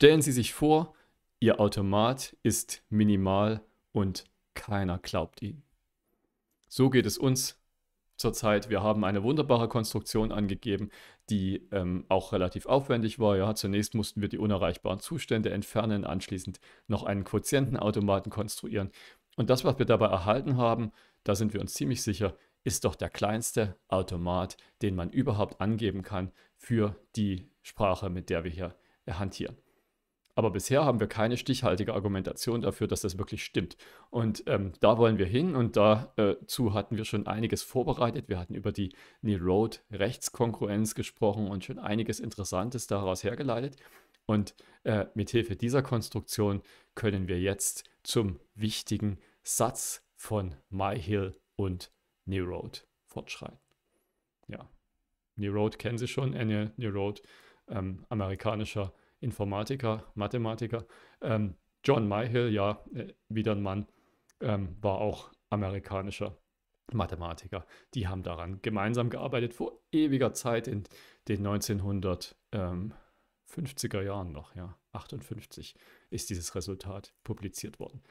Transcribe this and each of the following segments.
Stellen Sie sich vor, Ihr Automat ist minimal und keiner glaubt Ihnen. So geht es uns zurzeit. Wir haben eine wunderbare Konstruktion angegeben, die ähm, auch relativ aufwendig war. Ja, zunächst mussten wir die unerreichbaren Zustände entfernen, anschließend noch einen Quotientenautomaten konstruieren. Und das, was wir dabei erhalten haben, da sind wir uns ziemlich sicher, ist doch der kleinste Automat, den man überhaupt angeben kann für die Sprache, mit der wir hier hantieren. Aber bisher haben wir keine stichhaltige Argumentation dafür, dass das wirklich stimmt. Und ähm, da wollen wir hin und dazu äh, hatten wir schon einiges vorbereitet. Wir hatten über die Neil Road Rechtskongruenz gesprochen und schon einiges Interessantes daraus hergeleitet. Und äh, mithilfe dieser Konstruktion können wir jetzt zum wichtigen Satz von MyHill und Neurode fortschreiten. Ja, Neurode kennen Sie schon, Annual Neurode, ähm, amerikanischer Informatiker, Mathematiker. Ähm, John Myhill, ja, äh, wieder ein Mann, ähm, war auch amerikanischer Mathematiker. Die haben daran gemeinsam gearbeitet vor ewiger Zeit in den 1950er Jahren noch, ja. 58 ist dieses Resultat publiziert worden.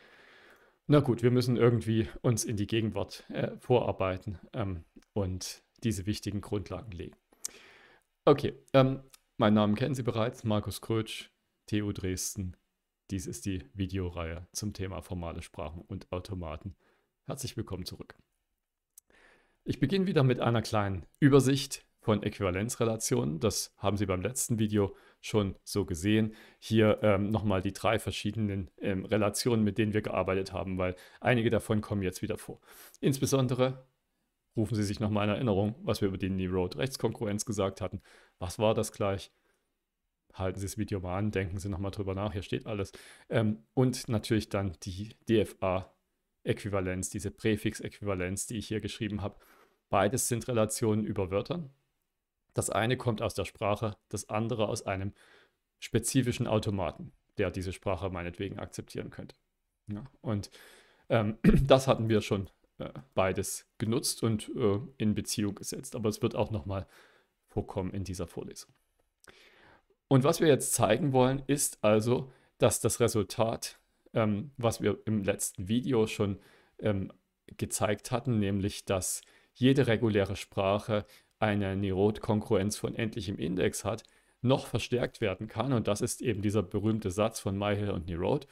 Na gut, wir müssen irgendwie uns in die Gegenwart äh, vorarbeiten ähm, und diese wichtigen Grundlagen legen. Okay, ähm, mein Name kennen Sie bereits, Markus Krötsch, TU Dresden. Dies ist die Videoreihe zum Thema formale Sprachen und Automaten. Herzlich willkommen zurück. Ich beginne wieder mit einer kleinen Übersicht von Äquivalenzrelationen. Das haben Sie beim letzten Video schon so gesehen. Hier ähm, nochmal die drei verschiedenen ähm, Relationen, mit denen wir gearbeitet haben, weil einige davon kommen jetzt wieder vor. Insbesondere rufen Sie sich nochmal in Erinnerung, was wir über die New Road Rechtskonkurrenz gesagt hatten. Was war das gleich? Halten Sie das Video mal an, denken Sie nochmal drüber nach, hier steht alles. Ähm, und natürlich dann die DFA-Äquivalenz, diese Präfix-Äquivalenz, die ich hier geschrieben habe. Beides sind Relationen über Wörtern. Das eine kommt aus der Sprache, das andere aus einem spezifischen Automaten, der diese Sprache meinetwegen akzeptieren könnte. Ja, und ähm, das hatten wir schon äh, beides genutzt und äh, in Beziehung gesetzt. Aber es wird auch nochmal vorkommen in dieser Vorlesung. Und was wir jetzt zeigen wollen, ist also, dass das Resultat, ähm, was wir im letzten Video schon ähm, gezeigt hatten, nämlich dass jede reguläre Sprache eine Nirod-Kongruenz von endlichem Index hat, noch verstärkt werden kann. Und das ist eben dieser berühmte Satz von Myhill und Nirod,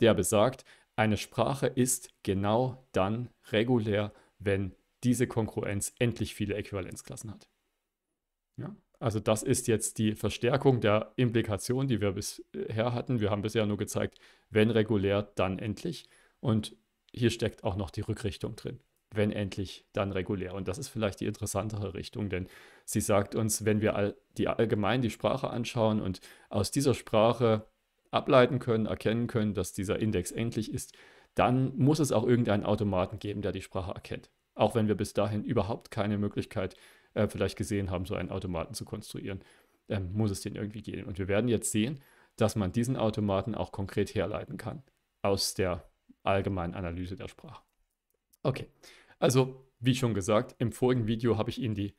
der besagt, eine Sprache ist genau dann regulär, wenn diese Konkurrenz endlich viele Äquivalenzklassen hat. Ja? Also das ist jetzt die Verstärkung der Implikation, die wir bisher hatten. Wir haben bisher nur gezeigt, wenn regulär, dann endlich. Und hier steckt auch noch die Rückrichtung drin. Wenn endlich, dann regulär. Und das ist vielleicht die interessantere Richtung, denn sie sagt uns, wenn wir all, die allgemein die Sprache anschauen und aus dieser Sprache ableiten können, erkennen können, dass dieser Index endlich ist, dann muss es auch irgendeinen Automaten geben, der die Sprache erkennt. Auch wenn wir bis dahin überhaupt keine Möglichkeit äh, vielleicht gesehen haben, so einen Automaten zu konstruieren, ähm, muss es den irgendwie geben. Und wir werden jetzt sehen, dass man diesen Automaten auch konkret herleiten kann aus der allgemeinen Analyse der Sprache. Okay, also wie schon gesagt, im vorigen Video habe ich Ihnen die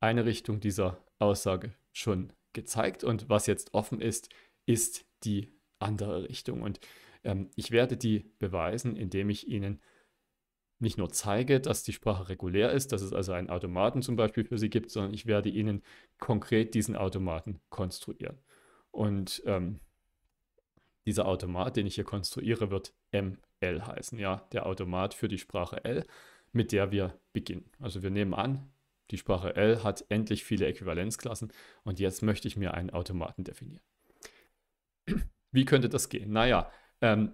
eine Richtung dieser Aussage schon gezeigt und was jetzt offen ist, ist die andere Richtung. Und ähm, ich werde die beweisen, indem ich ihnen nicht nur zeige, dass die Sprache regulär ist, dass es also einen Automaten zum Beispiel für sie gibt, sondern ich werde ihnen konkret diesen Automaten konstruieren. Und ähm, dieser Automat, den ich hier konstruiere, wird ML heißen, ja, der Automat für die Sprache L, mit der wir beginnen. Also wir nehmen an, die Sprache L hat endlich viele Äquivalenzklassen und jetzt möchte ich mir einen Automaten definieren. Wie könnte das gehen? Naja, ähm,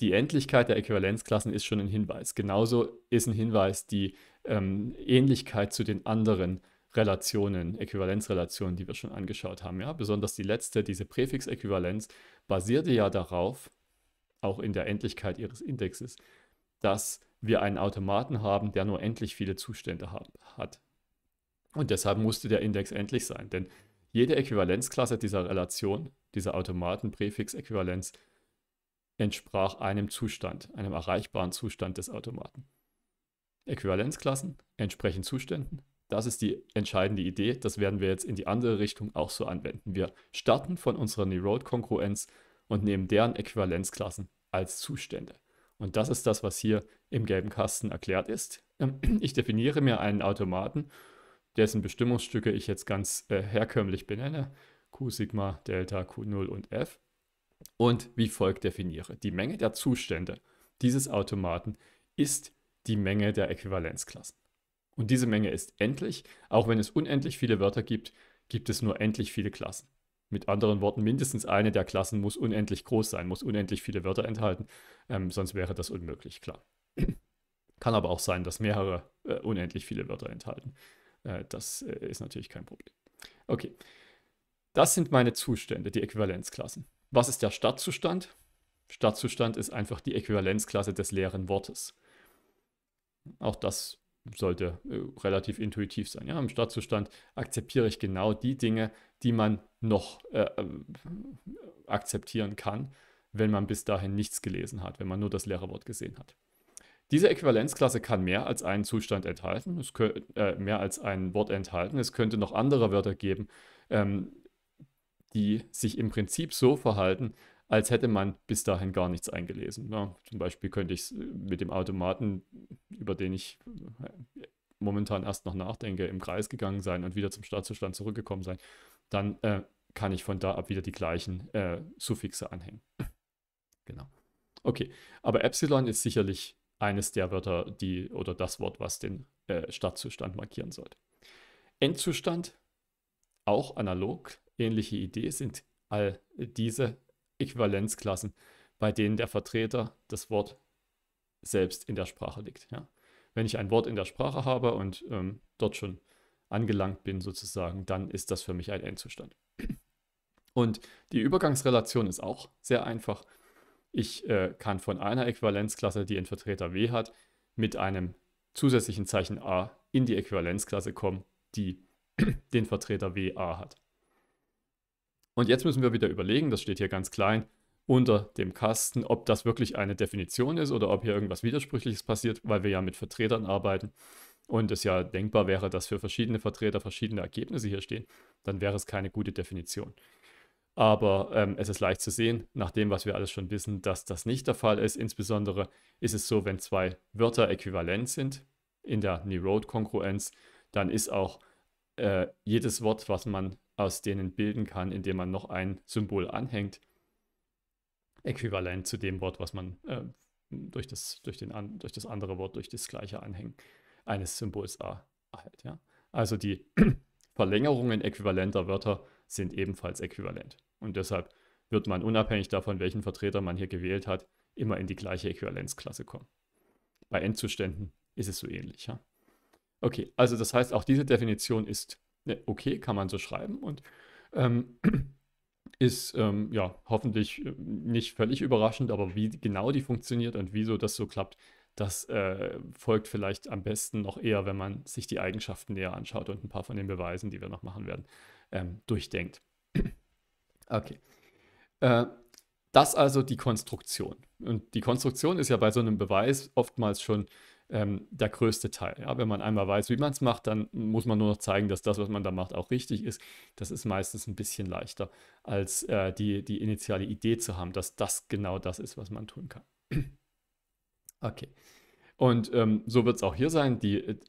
die Endlichkeit der Äquivalenzklassen ist schon ein Hinweis. Genauso ist ein Hinweis die ähm, Ähnlichkeit zu den anderen Relationen, Äquivalenzrelationen, die wir schon angeschaut haben. Ja? Besonders die letzte, diese Präfixäquivalenz, basierte ja darauf, auch in der Endlichkeit ihres Indexes, dass wir einen Automaten haben, der nur endlich viele Zustände hat. Und deshalb musste der Index endlich sein, denn jede Äquivalenzklasse dieser Relation, dieser automaten äquivalenz entsprach einem Zustand, einem erreichbaren Zustand des Automaten. Äquivalenzklassen entsprechen Zuständen. Das ist die entscheidende Idee. Das werden wir jetzt in die andere Richtung auch so anwenden. Wir starten von unserer Neurode-Kongruenz und nehmen deren Äquivalenzklassen als Zustände. Und das ist das, was hier im gelben Kasten erklärt ist. Ich definiere mir einen Automaten dessen Bestimmungsstücke ich jetzt ganz äh, herkömmlich benenne, Q, Sigma, Delta, Q0 und F, und wie folgt definiere. Die Menge der Zustände dieses Automaten ist die Menge der Äquivalenzklassen. Und diese Menge ist endlich. Auch wenn es unendlich viele Wörter gibt, gibt es nur endlich viele Klassen. Mit anderen Worten, mindestens eine der Klassen muss unendlich groß sein, muss unendlich viele Wörter enthalten, ähm, sonst wäre das unmöglich, klar. Kann aber auch sein, dass mehrere äh, unendlich viele Wörter enthalten. Äh, das äh, ist natürlich kein Problem. Okay, das sind meine Zustände, die Äquivalenzklassen. Was ist der Stadtzustand? Stadtzustand ist einfach die Äquivalenzklasse des leeren Wortes. Auch das sollte äh, relativ intuitiv sein. Ja? Im Stadtzustand akzeptiere ich genau die Dinge, die man noch äh, äh akzeptieren kann, wenn man bis dahin nichts gelesen hat, wenn man nur das leere Wort gesehen hat. Diese Äquivalenzklasse kann mehr als einen Zustand enthalten, es könnte, äh, mehr als ein Wort enthalten. Es könnte noch andere Wörter geben, ähm, die sich im Prinzip so verhalten, als hätte man bis dahin gar nichts eingelesen. Ja, zum Beispiel könnte ich äh, mit dem Automaten, über den ich äh, momentan erst noch nachdenke, im Kreis gegangen sein und wieder zum Startzustand zurückgekommen sein. Dann äh, kann ich von da ab wieder die gleichen äh, Suffixe anhängen. Genau. Okay, aber Epsilon ist sicherlich eines der Wörter, die oder das Wort, was den äh, Stadtzustand markieren sollte. Endzustand, auch analog, ähnliche Idee sind all diese Äquivalenzklassen, bei denen der Vertreter das Wort selbst in der Sprache liegt. Ja. Wenn ich ein Wort in der Sprache habe und ähm, dort schon angelangt bin sozusagen, dann ist das für mich ein Endzustand. Und die Übergangsrelation ist auch sehr einfach. Ich äh, kann von einer Äquivalenzklasse, die einen Vertreter W hat, mit einem zusätzlichen Zeichen A in die Äquivalenzklasse kommen, die den Vertreter W A hat. Und jetzt müssen wir wieder überlegen, das steht hier ganz klein unter dem Kasten, ob das wirklich eine Definition ist oder ob hier irgendwas Widersprüchliches passiert, weil wir ja mit Vertretern arbeiten und es ja denkbar wäre, dass für verschiedene Vertreter verschiedene Ergebnisse hier stehen, dann wäre es keine gute Definition. Aber ähm, es ist leicht zu sehen, nach dem, was wir alles schon wissen, dass das nicht der Fall ist. Insbesondere ist es so, wenn zwei Wörter äquivalent sind in der Neurode-Kongruenz, dann ist auch äh, jedes Wort, was man aus denen bilden kann, indem man noch ein Symbol anhängt, äquivalent zu dem Wort, was man äh, durch, das, durch, den, durch das andere Wort, durch das gleiche Anhängen eines Symbols A äh, erhält. Ja? Also die Verlängerungen äquivalenter Wörter sind ebenfalls äquivalent. Und deshalb wird man unabhängig davon, welchen Vertreter man hier gewählt hat, immer in die gleiche Äquivalenzklasse kommen. Bei Endzuständen ist es so ähnlich. Ja? Okay, also das heißt, auch diese Definition ist ne, okay, kann man so schreiben und ähm, ist ähm, ja hoffentlich äh, nicht völlig überraschend, aber wie genau die funktioniert und wieso das so klappt, das äh, folgt vielleicht am besten noch eher, wenn man sich die Eigenschaften näher anschaut und ein paar von den Beweisen, die wir noch machen werden, ähm, durchdenkt. Okay. Äh, das also die Konstruktion. Und die Konstruktion ist ja bei so einem Beweis oftmals schon ähm, der größte Teil. Ja? Wenn man einmal weiß, wie man es macht, dann muss man nur noch zeigen, dass das, was man da macht, auch richtig ist. Das ist meistens ein bisschen leichter, als äh, die, die initiale Idee zu haben, dass das genau das ist, was man tun kann. okay. Und ähm, so wird es auch hier sein. Die äh,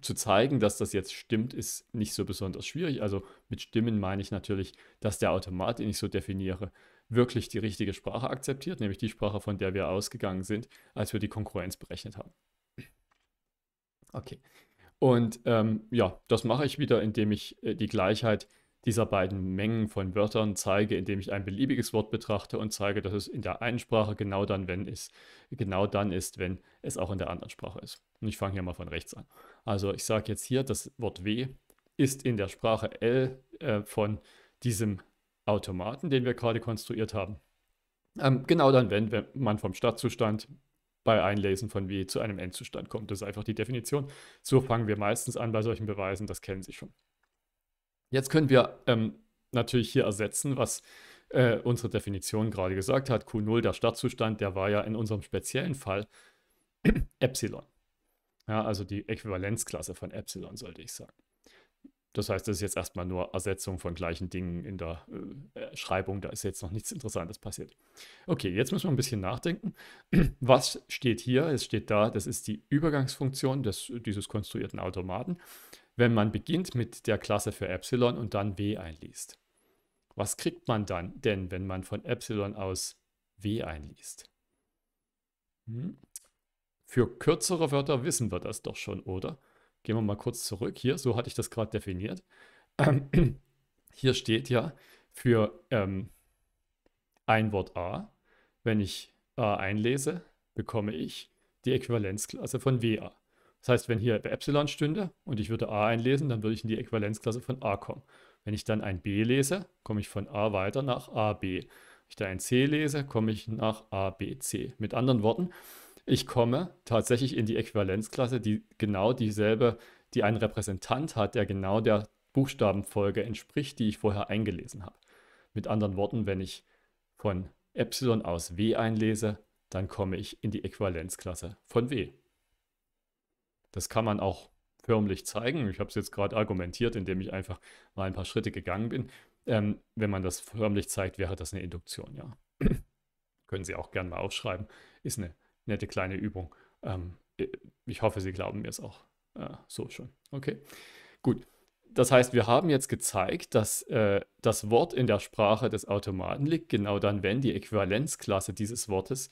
zu zeigen, dass das jetzt stimmt, ist nicht so besonders schwierig. Also mit Stimmen meine ich natürlich, dass der Automat, den ich so definiere, wirklich die richtige Sprache akzeptiert, nämlich die Sprache, von der wir ausgegangen sind, als wir die Konkurrenz berechnet haben. Okay. Und ähm, ja, das mache ich wieder, indem ich äh, die Gleichheit dieser beiden Mengen von Wörtern zeige, indem ich ein beliebiges Wort betrachte und zeige, dass es in der einen Sprache genau dann, wenn es, genau dann ist, wenn es auch in der anderen Sprache ist. Und ich fange hier mal von rechts an. Also ich sage jetzt hier, das Wort W ist in der Sprache L äh, von diesem Automaten, den wir gerade konstruiert haben. Ähm, genau dann, wenn, wenn man vom Stadtzustand bei Einlesen von W zu einem Endzustand kommt. Das ist einfach die Definition. So fangen wir meistens an bei solchen Beweisen, das kennen Sie schon. Jetzt können wir ähm, natürlich hier ersetzen, was äh, unsere Definition gerade gesagt hat. Q0, der Startzustand, der war ja in unserem speziellen Fall Epsilon. Ja, also die Äquivalenzklasse von Epsilon, sollte ich sagen. Das heißt, das ist jetzt erstmal nur Ersetzung von gleichen Dingen in der äh, äh Schreibung. Da ist jetzt noch nichts Interessantes passiert. Okay, jetzt müssen wir ein bisschen nachdenken. Was steht hier? Es steht da, das ist die Übergangsfunktion des, dieses konstruierten Automaten wenn man beginnt mit der Klasse für Epsilon und dann W einliest. Was kriegt man dann denn, wenn man von Epsilon aus W einliest? Hm? Für kürzere Wörter wissen wir das doch schon, oder? Gehen wir mal kurz zurück hier, so hatte ich das gerade definiert. Ähm, hier steht ja für ähm, ein Wort a, wenn ich a einlese, bekomme ich die Äquivalenzklasse von wa. Das heißt, wenn hier Epsilon stünde und ich würde a einlesen, dann würde ich in die Äquivalenzklasse von a kommen. Wenn ich dann ein b lese, komme ich von a weiter nach ab. Wenn ich da ein c lese, komme ich nach abc. Mit anderen Worten, ich komme tatsächlich in die Äquivalenzklasse, die genau dieselbe, die einen Repräsentant hat, der genau der Buchstabenfolge entspricht, die ich vorher eingelesen habe. Mit anderen Worten, wenn ich von Epsilon aus W einlese, dann komme ich in die Äquivalenzklasse von W. Das kann man auch förmlich zeigen. Ich habe es jetzt gerade argumentiert, indem ich einfach mal ein paar Schritte gegangen bin. Ähm, wenn man das förmlich zeigt, wäre das eine Induktion, ja. Können Sie auch gerne mal aufschreiben. Ist eine nette kleine Übung. Ähm, ich hoffe, Sie glauben mir es auch äh, so schon. Okay, gut. Das heißt, wir haben jetzt gezeigt, dass äh, das Wort in der Sprache des Automaten liegt, genau dann, wenn die Äquivalenzklasse dieses Wortes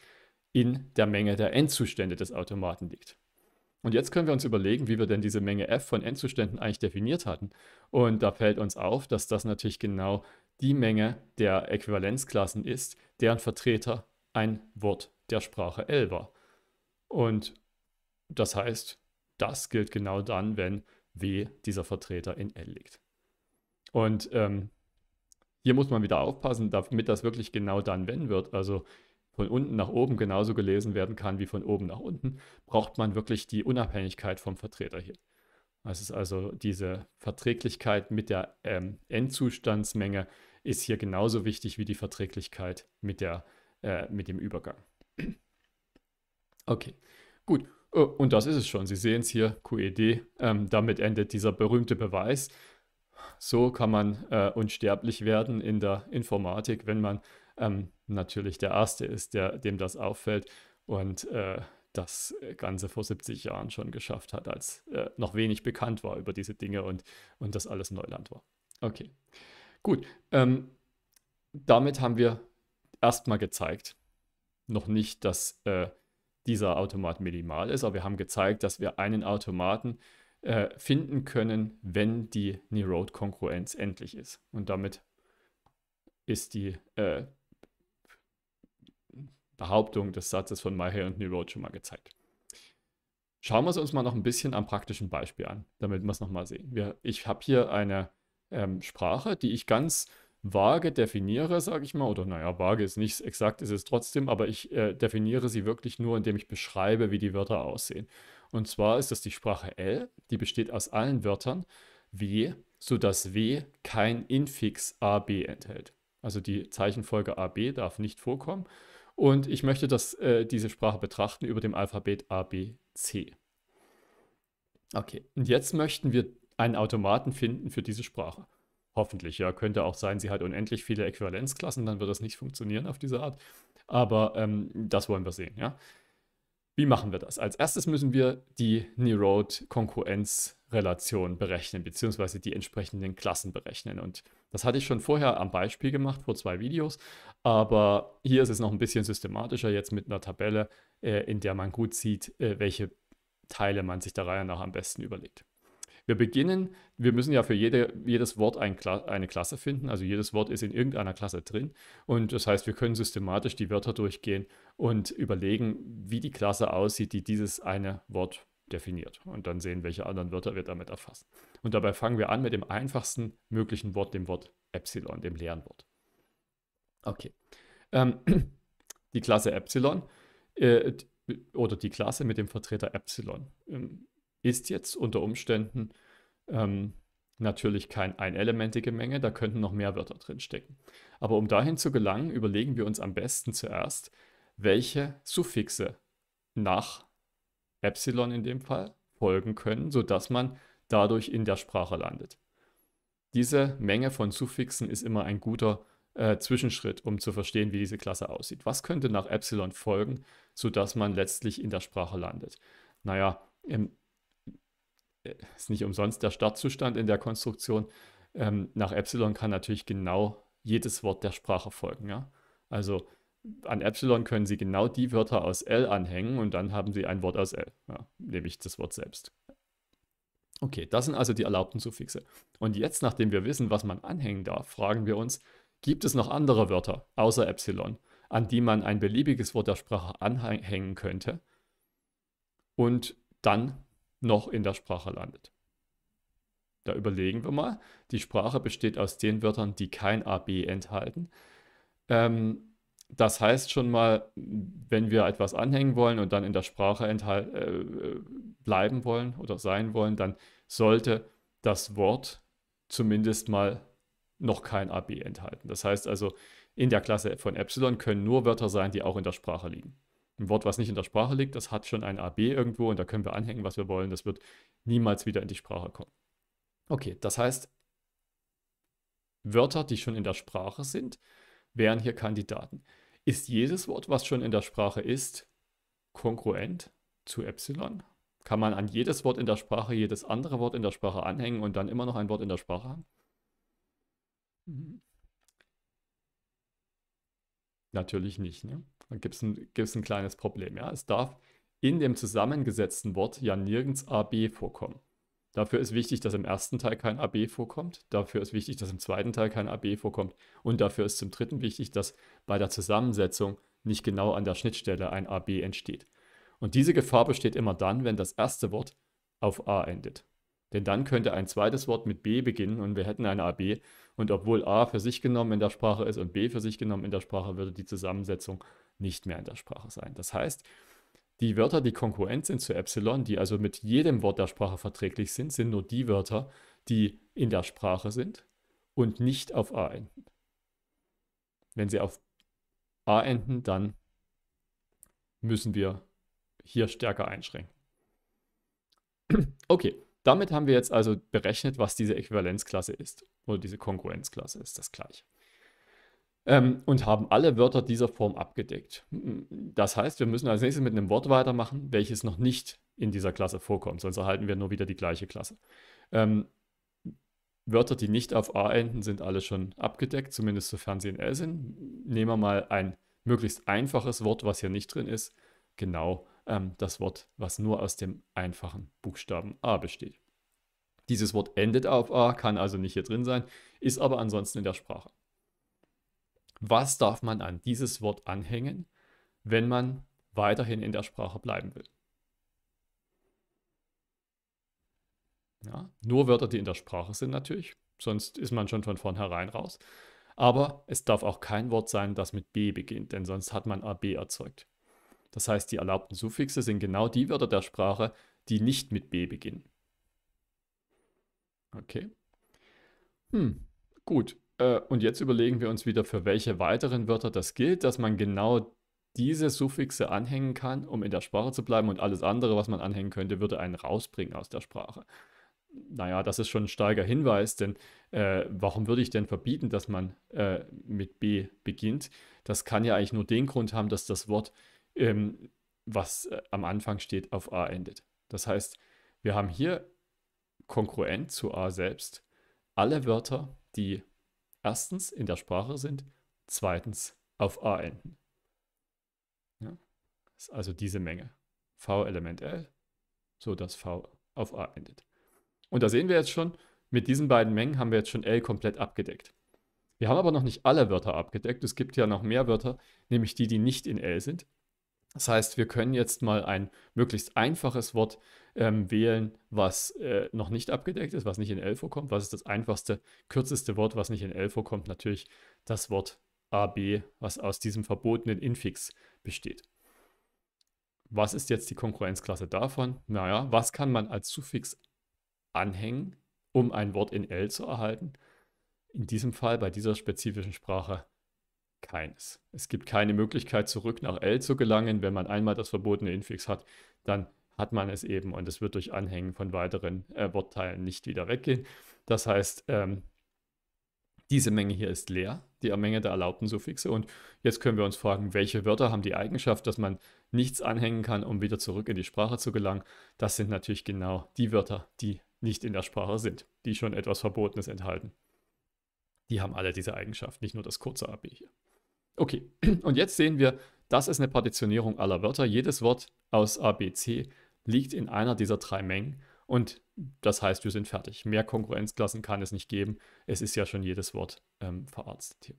in der Menge der Endzustände des Automaten liegt. Und jetzt können wir uns überlegen, wie wir denn diese Menge f von n-Zuständen eigentlich definiert hatten. Und da fällt uns auf, dass das natürlich genau die Menge der Äquivalenzklassen ist, deren Vertreter ein Wort der Sprache L war. Und das heißt, das gilt genau dann, wenn W dieser Vertreter in L liegt. Und ähm, hier muss man wieder aufpassen, damit das wirklich genau dann wenn wird. Also von unten nach oben genauso gelesen werden kann wie von oben nach unten, braucht man wirklich die Unabhängigkeit vom Vertreter hier. Das ist also diese Verträglichkeit mit der ähm, Endzustandsmenge ist hier genauso wichtig wie die Verträglichkeit mit, der, äh, mit dem Übergang. Okay, gut. Oh, und das ist es schon. Sie sehen es hier, QED. Ähm, damit endet dieser berühmte Beweis. So kann man äh, unsterblich werden in der Informatik, wenn man ähm, natürlich der Erste ist, der, dem das auffällt und äh, das äh, Ganze vor 70 Jahren schon geschafft hat, als äh, noch wenig bekannt war über diese Dinge und, und das alles Neuland war. Okay, gut. Ähm, damit haben wir erstmal gezeigt, noch nicht, dass äh, dieser Automat minimal ist, aber wir haben gezeigt, dass wir einen Automaten äh, finden können, wenn die neurode kongruenz endlich ist. Und damit ist die äh, Behauptung des Satzes von My und New Road schon mal gezeigt. Schauen wir es uns mal noch ein bisschen am praktischen Beispiel an, damit wir es nochmal sehen. Wir, ich habe hier eine ähm, Sprache, die ich ganz vage definiere, sage ich mal, oder naja, vage ist nicht exakt, ist es trotzdem, aber ich äh, definiere sie wirklich nur, indem ich beschreibe, wie die Wörter aussehen. Und zwar ist das die Sprache L, die besteht aus allen Wörtern W, sodass W kein Infix AB enthält. Also die Zeichenfolge AB darf nicht vorkommen und ich möchte das, äh, diese Sprache betrachten über dem Alphabet A, B, C. Okay, und jetzt möchten wir einen Automaten finden für diese Sprache. Hoffentlich, ja. Könnte auch sein, sie hat unendlich viele Äquivalenzklassen, dann wird das nicht funktionieren auf diese Art. Aber ähm, das wollen wir sehen, ja. Wie machen wir das? Als erstes müssen wir die Nerode-Konkurrenzrelation berechnen, beziehungsweise die entsprechenden Klassen berechnen. Und das hatte ich schon vorher am Beispiel gemacht, vor zwei Videos. Aber hier ist es noch ein bisschen systematischer jetzt mit einer Tabelle, äh, in der man gut sieht, äh, welche Teile man sich der Reihe nach am besten überlegt. Wir beginnen, wir müssen ja für jede, jedes Wort ein Kla eine Klasse finden, also jedes Wort ist in irgendeiner Klasse drin und das heißt, wir können systematisch die Wörter durchgehen und überlegen, wie die Klasse aussieht, die dieses eine Wort definiert und dann sehen, welche anderen Wörter wir damit erfassen. Und dabei fangen wir an mit dem einfachsten möglichen Wort, dem Wort Epsilon, dem leeren Wort. Okay. Ähm, die Klasse Epsilon äh, oder die Klasse mit dem Vertreter Epsilon ähm, ist jetzt unter Umständen ähm, natürlich keine einelementige Menge, da könnten noch mehr Wörter drinstecken. Aber um dahin zu gelangen, überlegen wir uns am besten zuerst, welche Suffixe nach Epsilon in dem Fall, folgen können, sodass man dadurch in der Sprache landet. Diese Menge von Suffixen ist immer ein guter äh, Zwischenschritt, um zu verstehen, wie diese Klasse aussieht. Was könnte nach Epsilon folgen, sodass man letztlich in der Sprache landet? Naja, ähm, ist nicht umsonst der Startzustand in der Konstruktion. Ähm, nach Epsilon kann natürlich genau jedes Wort der Sprache folgen. Ja? Also an Epsilon können Sie genau die Wörter aus L anhängen und dann haben Sie ein Wort aus L, ja, nämlich das Wort selbst. Okay, das sind also die erlaubten Suffixe. Und jetzt, nachdem wir wissen, was man anhängen darf, fragen wir uns, gibt es noch andere Wörter außer Epsilon, an die man ein beliebiges Wort der Sprache anhängen könnte und dann noch in der Sprache landet? Da überlegen wir mal. Die Sprache besteht aus den Wörtern, die kein AB enthalten. Ähm, das heißt schon mal, wenn wir etwas anhängen wollen und dann in der Sprache äh, äh, bleiben wollen oder sein wollen, dann sollte das Wort zumindest mal noch kein AB enthalten. Das heißt also, in der Klasse von Epsilon können nur Wörter sein, die auch in der Sprache liegen. Ein Wort, was nicht in der Sprache liegt, das hat schon ein AB irgendwo und da können wir anhängen, was wir wollen. Das wird niemals wieder in die Sprache kommen. Okay, das heißt, Wörter, die schon in der Sprache sind, wären hier Kandidaten. Ist jedes Wort, was schon in der Sprache ist, kongruent zu Epsilon? Kann man an jedes Wort in der Sprache jedes andere Wort in der Sprache anhängen und dann immer noch ein Wort in der Sprache haben? Mhm. Natürlich nicht. Ne? Dann gibt es ein, ein, kleines Problem. Ja? Es darf in dem zusammengesetzten Wort ja nirgends AB vorkommen. Dafür ist wichtig, dass im ersten Teil kein AB vorkommt. Dafür ist wichtig, dass im zweiten Teil kein AB vorkommt. Und dafür ist zum dritten wichtig, dass bei der Zusammensetzung nicht genau an der Schnittstelle ein AB entsteht. Und diese Gefahr besteht immer dann, wenn das erste Wort auf A endet. Denn dann könnte ein zweites Wort mit B beginnen und wir hätten ein AB. Und obwohl A für sich genommen in der Sprache ist und B für sich genommen in der Sprache, würde die Zusammensetzung nicht mehr in der Sprache sein. Das heißt, die Wörter, die konkurrent sind zu Epsilon, die also mit jedem Wort der Sprache verträglich sind, sind nur die Wörter, die in der Sprache sind und nicht auf a enden. Wenn sie auf a enden, dann müssen wir hier stärker einschränken. Okay, damit haben wir jetzt also berechnet, was diese Äquivalenzklasse ist oder diese Konkurrenzklasse ist, das gleiche ähm, und haben alle Wörter dieser Form abgedeckt. Das heißt, wir müssen als nächstes mit einem Wort weitermachen, welches noch nicht in dieser Klasse vorkommt, sonst erhalten wir nur wieder die gleiche Klasse. Ähm, Wörter, die nicht auf A enden, sind alle schon abgedeckt, zumindest sofern sie in L sind. Nehmen wir mal ein möglichst einfaches Wort, was hier nicht drin ist. Genau ähm, das Wort, was nur aus dem einfachen Buchstaben A besteht. Dieses Wort endet auf A, kann also nicht hier drin sein, ist aber ansonsten in der Sprache. Was darf man an dieses Wort anhängen, wenn man weiterhin in der Sprache bleiben will? Ja, nur Wörter, die in der Sprache sind natürlich, sonst ist man schon von vornherein raus. Aber es darf auch kein Wort sein, das mit B beginnt, denn sonst hat man AB erzeugt. Das heißt, die erlaubten Suffixe sind genau die Wörter der Sprache, die nicht mit B beginnen. Okay. Hm, gut. Äh, und jetzt überlegen wir uns wieder, für welche weiteren Wörter das gilt, dass man genau diese Suffixe anhängen kann, um in der Sprache zu bleiben und alles andere, was man anhängen könnte, würde einen rausbringen aus der Sprache. Naja, das ist schon ein steiger Hinweis, denn äh, warum würde ich denn verbieten, dass man äh, mit B beginnt? Das kann ja eigentlich nur den Grund haben, dass das Wort, ähm, was äh, am Anfang steht, auf A endet. Das heißt, wir haben hier kongruent zu A selbst alle Wörter, die erstens in der Sprache sind, zweitens auf A enden. Ja, ist also diese Menge. V-Element L, so dass V auf A endet. Und da sehen wir jetzt schon, mit diesen beiden Mengen haben wir jetzt schon L komplett abgedeckt. Wir haben aber noch nicht alle Wörter abgedeckt. Es gibt ja noch mehr Wörter, nämlich die, die nicht in L sind. Das heißt, wir können jetzt mal ein möglichst einfaches Wort ähm, wählen, was äh, noch nicht abgedeckt ist, was nicht in L vorkommt. Was ist das einfachste, kürzeste Wort, was nicht in L vorkommt? Natürlich das Wort AB, was aus diesem verbotenen Infix besteht. Was ist jetzt die Konkurrenzklasse davon? Naja, was kann man als Suffix anhängen, um ein Wort in L zu erhalten? In diesem Fall, bei dieser spezifischen Sprache, keines. Es gibt keine Möglichkeit, zurück nach L zu gelangen. Wenn man einmal das verbotene Infix hat, dann hat man es eben und es wird durch Anhängen von weiteren äh, Wortteilen nicht wieder weggehen. Das heißt, ähm, diese Menge hier ist leer, die Menge der erlaubten Suffixe. Und jetzt können wir uns fragen, welche Wörter haben die Eigenschaft, dass man nichts anhängen kann, um wieder zurück in die Sprache zu gelangen. Das sind natürlich genau die Wörter, die nicht in der Sprache sind, die schon etwas Verbotenes enthalten. Die haben alle diese Eigenschaft, nicht nur das kurze AB hier. Okay, und jetzt sehen wir, das ist eine Partitionierung aller Wörter. Jedes Wort aus ABC liegt in einer dieser drei Mengen und das heißt, wir sind fertig. Mehr Konkurrenzklassen kann es nicht geben. Es ist ja schon jedes Wort ähm, verarztet hier.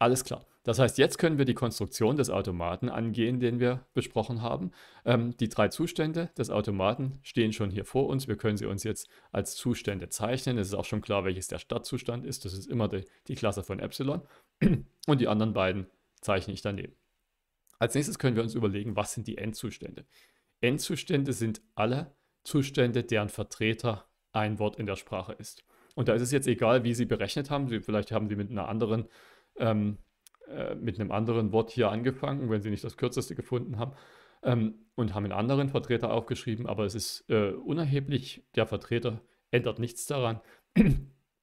Alles klar. Das heißt, jetzt können wir die Konstruktion des Automaten angehen, den wir besprochen haben. Ähm, die drei Zustände des Automaten stehen schon hier vor uns. Wir können sie uns jetzt als Zustände zeichnen. Es ist auch schon klar, welches der Stadtzustand ist. Das ist immer die, die Klasse von Epsilon. Und die anderen beiden zeichne ich daneben. Als nächstes können wir uns überlegen, was sind die Endzustände. Endzustände sind alle Zustände, deren Vertreter ein Wort in der Sprache ist. Und da ist es jetzt egal, wie Sie berechnet haben. Sie, vielleicht haben Sie mit einer anderen, ähm, äh, mit einem anderen Wort hier angefangen, wenn Sie nicht das kürzeste gefunden haben, ähm, und haben einen anderen Vertreter aufgeschrieben. Aber es ist äh, unerheblich. Der Vertreter ändert nichts daran.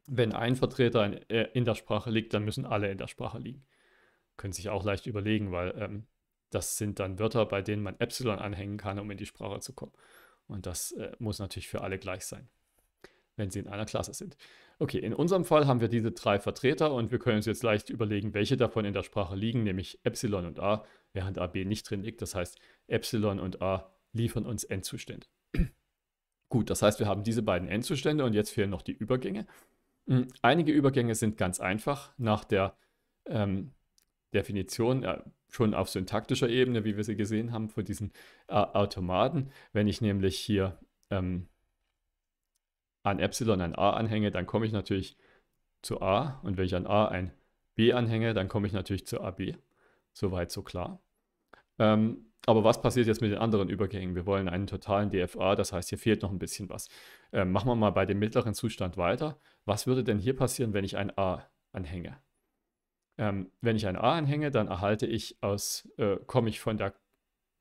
wenn ein Vertreter in, äh, in, der Sprache liegt, dann müssen alle in der Sprache liegen. Können Sie sich auch leicht überlegen, weil ähm, das sind dann Wörter, bei denen man Epsilon anhängen kann, um in die Sprache zu kommen. Und das äh, muss natürlich für alle gleich sein, wenn sie in einer Klasse sind. Okay, in unserem Fall haben wir diese drei Vertreter und wir können uns jetzt leicht überlegen, welche davon in der Sprache liegen, nämlich Epsilon und A, während AB nicht drin liegt. Das heißt, Epsilon und A liefern uns Endzustände. Gut, das heißt, wir haben diese beiden Endzustände und jetzt fehlen noch die Übergänge. Hm, einige Übergänge sind ganz einfach nach der ähm, Definition, äh, schon auf syntaktischer Ebene, wie wir sie gesehen haben, von diesen äh, Automaten. Wenn ich nämlich hier ähm, an Epsilon ein A anhänge, dann komme ich natürlich zu A. Und wenn ich an A ein B anhänge, dann komme ich natürlich zu AB. Soweit so klar. Ähm, aber was passiert jetzt mit den anderen Übergängen? Wir wollen einen totalen DFA, das heißt, hier fehlt noch ein bisschen was. Ähm, machen wir mal bei dem mittleren Zustand weiter. Was würde denn hier passieren, wenn ich ein A anhänge? Ähm, wenn ich ein A anhänge, dann erhalte ich aus, äh, komme ich von der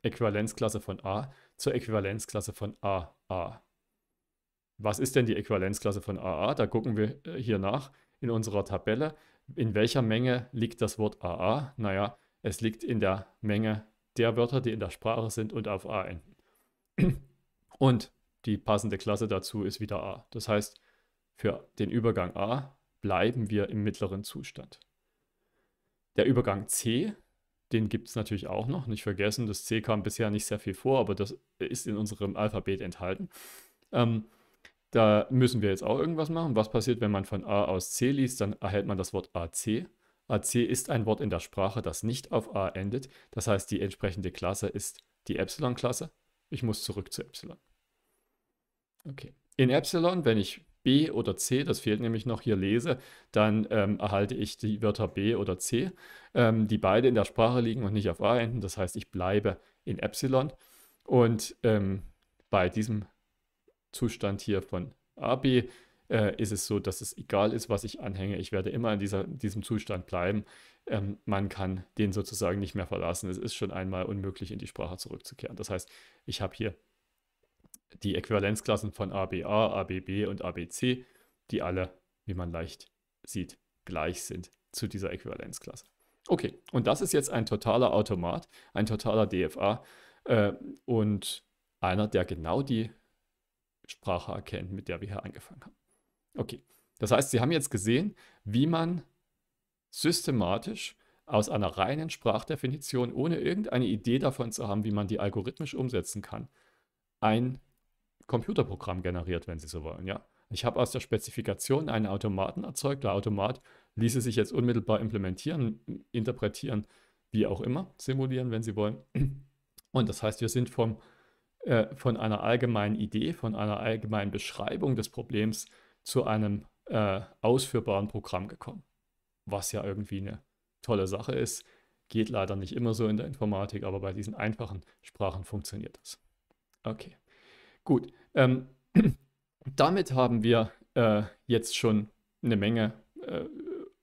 Äquivalenzklasse von A zur Äquivalenzklasse von AA. Was ist denn die Äquivalenzklasse von AA? Da gucken wir äh, hier nach in unserer Tabelle. In welcher Menge liegt das Wort AA? Naja, es liegt in der Menge der Wörter, die in der Sprache sind und auf A enden. Und die passende Klasse dazu ist wieder A. Das heißt, für den Übergang A bleiben wir im mittleren Zustand. Der Übergang C, den gibt es natürlich auch noch. Nicht vergessen, das C kam bisher nicht sehr viel vor, aber das ist in unserem Alphabet enthalten. Ähm, da müssen wir jetzt auch irgendwas machen. Was passiert, wenn man von A aus C liest? Dann erhält man das Wort AC. AC ist ein Wort in der Sprache, das nicht auf A endet. Das heißt, die entsprechende Klasse ist die Epsilon-Klasse. Ich muss zurück zu Epsilon. Okay. In Epsilon, wenn ich B oder C, das fehlt nämlich noch hier lese, dann ähm, erhalte ich die Wörter B oder C, ähm, die beide in der Sprache liegen und nicht auf A enden. Das heißt, ich bleibe in Epsilon. Und ähm, bei diesem Zustand hier von AB äh, ist es so, dass es egal ist, was ich anhänge. Ich werde immer in dieser, diesem Zustand bleiben. Ähm, man kann den sozusagen nicht mehr verlassen. Es ist schon einmal unmöglich, in die Sprache zurückzukehren. Das heißt, ich habe hier die Äquivalenzklassen von ABA, ABB und ABC, die alle, wie man leicht sieht, gleich sind zu dieser Äquivalenzklasse. Okay, und das ist jetzt ein totaler Automat, ein totaler DFA äh, und einer, der genau die Sprache erkennt, mit der wir hier angefangen haben. Okay, das heißt, Sie haben jetzt gesehen, wie man systematisch aus einer reinen Sprachdefinition, ohne irgendeine Idee davon zu haben, wie man die algorithmisch umsetzen kann, ein Computerprogramm generiert, wenn Sie so wollen, ja. Ich habe aus der Spezifikation einen Automaten erzeugt. Der Automat ließe sich jetzt unmittelbar implementieren, interpretieren, wie auch immer, simulieren, wenn Sie wollen. Und das heißt, wir sind vom, äh, von einer allgemeinen Idee, von einer allgemeinen Beschreibung des Problems zu einem äh, ausführbaren Programm gekommen. Was ja irgendwie eine tolle Sache ist. Geht leider nicht immer so in der Informatik, aber bei diesen einfachen Sprachen funktioniert das. Okay. Gut, ähm, damit haben wir äh, jetzt schon eine Menge äh,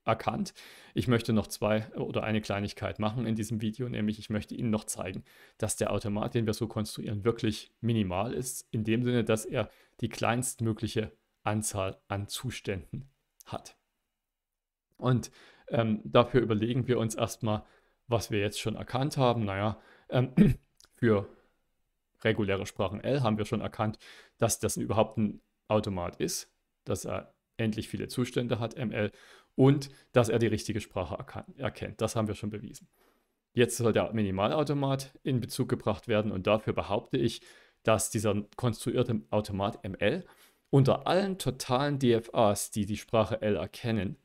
erkannt. Ich möchte noch zwei oder eine Kleinigkeit machen in diesem Video, nämlich ich möchte Ihnen noch zeigen, dass der Automat, den wir so konstruieren, wirklich minimal ist, in dem Sinne, dass er die kleinstmögliche Anzahl an Zuständen hat. Und ähm, dafür überlegen wir uns erstmal, was wir jetzt schon erkannt haben. Naja, ähm, für reguläre Sprachen L haben wir schon erkannt, dass das überhaupt ein Automat ist, dass er endlich viele Zustände hat, ML, und dass er die richtige Sprache erkennt. Das haben wir schon bewiesen. Jetzt soll der Minimalautomat in Bezug gebracht werden und dafür behaupte ich, dass dieser konstruierte Automat ML unter allen totalen DFAs, die die Sprache L erkennen,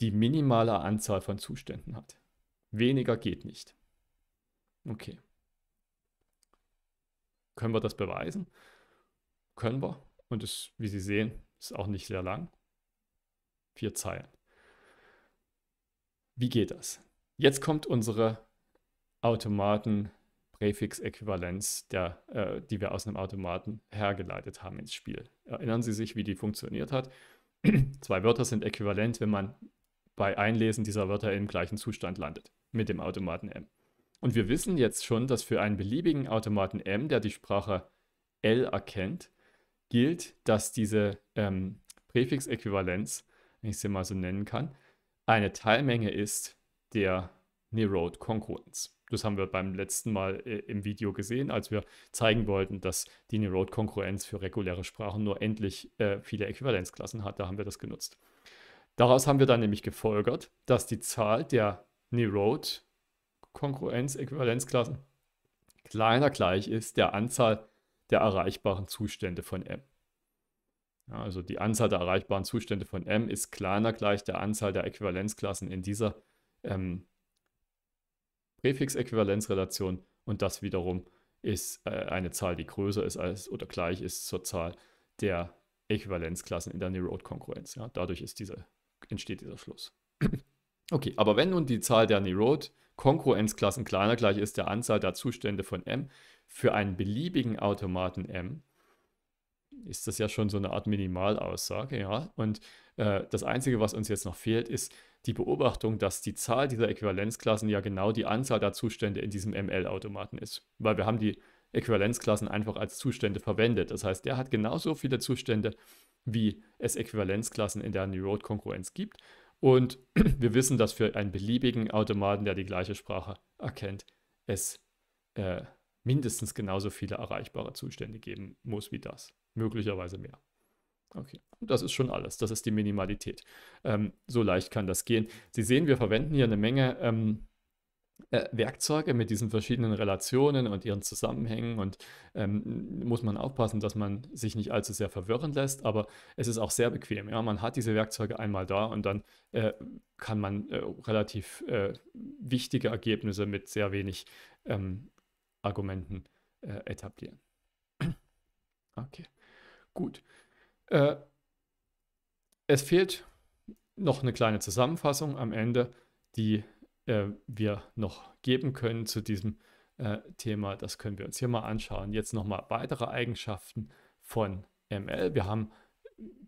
die minimale Anzahl von Zuständen hat. Weniger geht nicht. Okay. Können wir das beweisen? Können wir. Und es, wie Sie sehen, ist auch nicht sehr lang. Vier Zeilen. Wie geht das? Jetzt kommt unsere Automaten-Präfix-Äquivalenz, äh, die wir aus einem Automaten hergeleitet haben ins Spiel. Erinnern Sie sich, wie die funktioniert hat? Zwei Wörter sind äquivalent, wenn man bei Einlesen dieser Wörter im gleichen Zustand landet mit dem Automaten M. Und wir wissen jetzt schon, dass für einen beliebigen Automaten M, der die Sprache L erkennt, gilt, dass diese ähm, Präfixäquivalenz, wenn ich sie mal so nennen kann, eine Teilmenge ist der Nerode-Kongruenz. Das haben wir beim letzten Mal äh, im Video gesehen, als wir zeigen wollten, dass die nerode Konkurrenz für reguläre Sprachen nur endlich äh, viele Äquivalenzklassen hat. Da haben wir das genutzt. Daraus haben wir dann nämlich gefolgert, dass die Zahl der Nerode Kongruenz-Äquivalenzklassen kleiner gleich ist der Anzahl der erreichbaren Zustände von M. Ja, also die Anzahl der erreichbaren Zustände von M ist kleiner gleich der Anzahl der Äquivalenzklassen in dieser ähm, Präfix-Äquivalenzrelation und das wiederum ist äh, eine Zahl, die größer ist als oder gleich ist zur Zahl der Äquivalenzklassen in der Nerode-Kongruenz. Ja, dadurch ist diese, entsteht dieser Schluss. okay, aber wenn nun die Zahl der Nerode Kongruenzklassen kleiner gleich ist der Anzahl der Zustände von M für einen beliebigen Automaten M, ist das ja schon so eine Art Minimalaussage, ja. Und äh, das Einzige, was uns jetzt noch fehlt, ist die Beobachtung, dass die Zahl dieser Äquivalenzklassen ja genau die Anzahl der Zustände in diesem ML-Automaten ist. Weil wir haben die Äquivalenzklassen einfach als Zustände verwendet. Das heißt, der hat genauso viele Zustände, wie es Äquivalenzklassen in der New Road-Konkurrenz gibt. Und wir wissen, dass für einen beliebigen Automaten, der die gleiche Sprache erkennt, es äh, mindestens genauso viele erreichbare Zustände geben muss wie das. Möglicherweise mehr. Okay, das ist schon alles. Das ist die Minimalität. Ähm, so leicht kann das gehen. Sie sehen, wir verwenden hier eine Menge ähm, äh, Werkzeuge mit diesen verschiedenen Relationen und ihren Zusammenhängen und ähm, muss man aufpassen, dass man sich nicht allzu sehr verwirren lässt, aber es ist auch sehr bequem. Ja? Man hat diese Werkzeuge einmal da und dann äh, kann man äh, relativ äh, wichtige Ergebnisse mit sehr wenig ähm, Argumenten äh, etablieren. Okay, gut. Äh, es fehlt noch eine kleine Zusammenfassung am Ende, die äh, wir noch geben können zu diesem äh, Thema. Das können wir uns hier mal anschauen. Jetzt nochmal weitere Eigenschaften von ML. Wir haben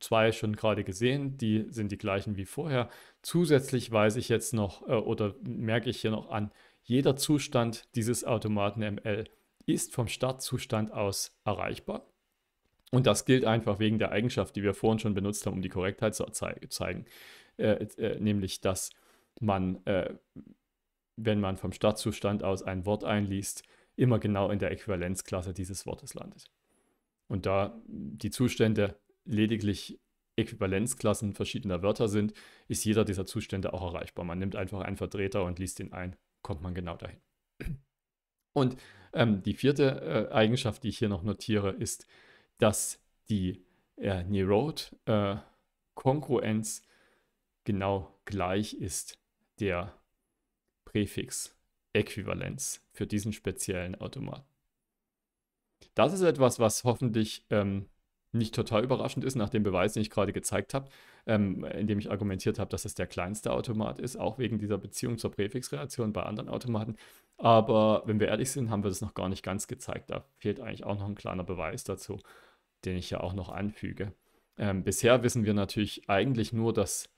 zwei schon gerade gesehen, die sind die gleichen wie vorher. Zusätzlich weiß ich jetzt noch äh, oder merke ich hier noch an, jeder Zustand dieses Automaten ML ist vom Startzustand aus erreichbar. Und das gilt einfach wegen der Eigenschaft, die wir vorhin schon benutzt haben, um die Korrektheit zu zeigen, äh, äh, nämlich dass man, äh, wenn man vom Startzustand aus ein Wort einliest, immer genau in der Äquivalenzklasse dieses Wortes landet. Und da die Zustände lediglich Äquivalenzklassen verschiedener Wörter sind, ist jeder dieser Zustände auch erreichbar. Man nimmt einfach einen Vertreter und liest ihn ein, kommt man genau dahin. Und ähm, die vierte äh, Eigenschaft, die ich hier noch notiere, ist, dass die äh, Nirod-Kongruenz äh, genau gleich ist der Präfix Äquivalenz für diesen speziellen Automaten. Das ist etwas, was hoffentlich ähm, nicht total überraschend ist, nach dem Beweis, den ich gerade gezeigt habe, ähm, dem ich argumentiert habe, dass es der kleinste Automat ist, auch wegen dieser Beziehung zur Präfixreaktion bei anderen Automaten. Aber wenn wir ehrlich sind, haben wir das noch gar nicht ganz gezeigt. Da fehlt eigentlich auch noch ein kleiner Beweis dazu, den ich ja auch noch anfüge. Ähm, bisher wissen wir natürlich eigentlich nur, dass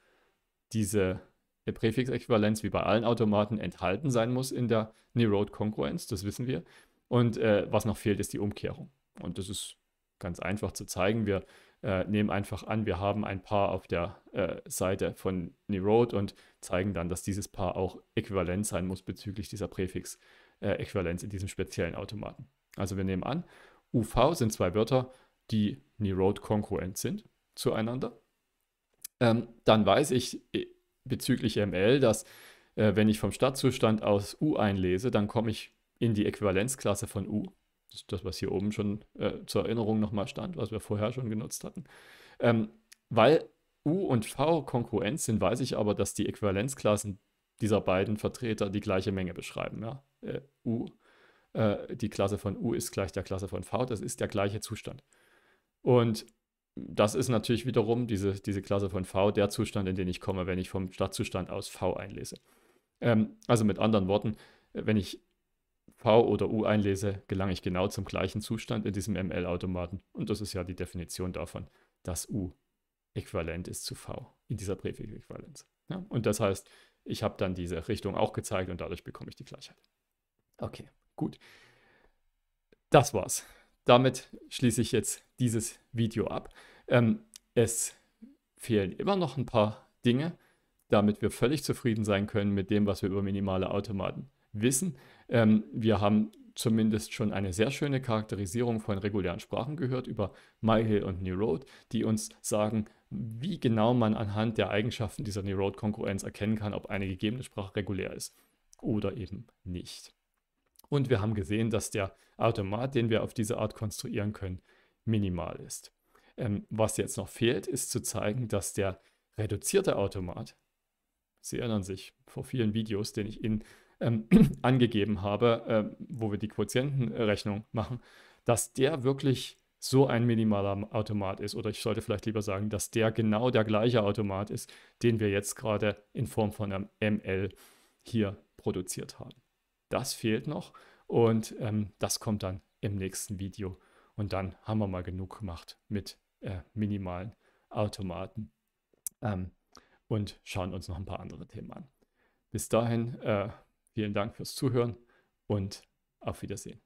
diese der Präfixäquivalenz wie bei allen Automaten enthalten sein muss in der Neurode-Kongruenz, das wissen wir. Und äh, was noch fehlt, ist die Umkehrung. Und das ist ganz einfach zu zeigen. Wir äh, nehmen einfach an, wir haben ein Paar auf der äh, Seite von Neurode und zeigen dann, dass dieses Paar auch äquivalent sein muss bezüglich dieser Präfixäquivalenz äh, in diesem speziellen Automaten. Also wir nehmen an, UV sind zwei Wörter, die Neurode-kongruent sind zueinander. Ähm, dann weiß ich, äh, bezüglich ML, dass äh, wenn ich vom Stadtzustand aus U einlese, dann komme ich in die Äquivalenzklasse von U. Das ist das, was hier oben schon äh, zur Erinnerung nochmal stand, was wir vorher schon genutzt hatten. Ähm, weil U und V Konkurrenz sind, weiß ich aber, dass die Äquivalenzklassen dieser beiden Vertreter die gleiche Menge beschreiben. Ja? Äh, U, äh, die Klasse von U ist gleich der Klasse von V, das ist der gleiche Zustand. Und das ist natürlich wiederum diese, diese Klasse von V, der Zustand, in den ich komme, wenn ich vom Stadtzustand aus V einlese. Ähm, also mit anderen Worten, wenn ich V oder U einlese, gelange ich genau zum gleichen Zustand in diesem ML-Automaten. Und das ist ja die Definition davon, dass U äquivalent ist zu V in dieser Präfixäquivalenz. Ja? Und das heißt, ich habe dann diese Richtung auch gezeigt und dadurch bekomme ich die Gleichheit. Okay, gut. Das war's damit schließe ich jetzt dieses Video ab. Ähm, es fehlen immer noch ein paar Dinge, damit wir völlig zufrieden sein können mit dem, was wir über minimale Automaten wissen. Ähm, wir haben zumindest schon eine sehr schöne Charakterisierung von regulären Sprachen gehört über MyHill und New die uns sagen, wie genau man anhand der Eigenschaften dieser New konkurrenz erkennen kann, ob eine gegebene Sprache regulär ist oder eben nicht. Und wir haben gesehen, dass der Automat, den wir auf diese Art konstruieren können, minimal ist. Ähm, was jetzt noch fehlt, ist zu zeigen, dass der reduzierte Automat, Sie erinnern sich vor vielen Videos, den ich Ihnen ähm, angegeben habe, ähm, wo wir die Quotientenrechnung machen, dass der wirklich so ein minimaler Automat ist. Oder ich sollte vielleicht lieber sagen, dass der genau der gleiche Automat ist, den wir jetzt gerade in Form von einem ML hier produziert haben. Das fehlt noch und ähm, das kommt dann im nächsten Video. Und dann haben wir mal genug gemacht mit äh, minimalen Automaten ähm, und schauen uns noch ein paar andere Themen an. Bis dahin, äh, vielen Dank fürs Zuhören und auf Wiedersehen.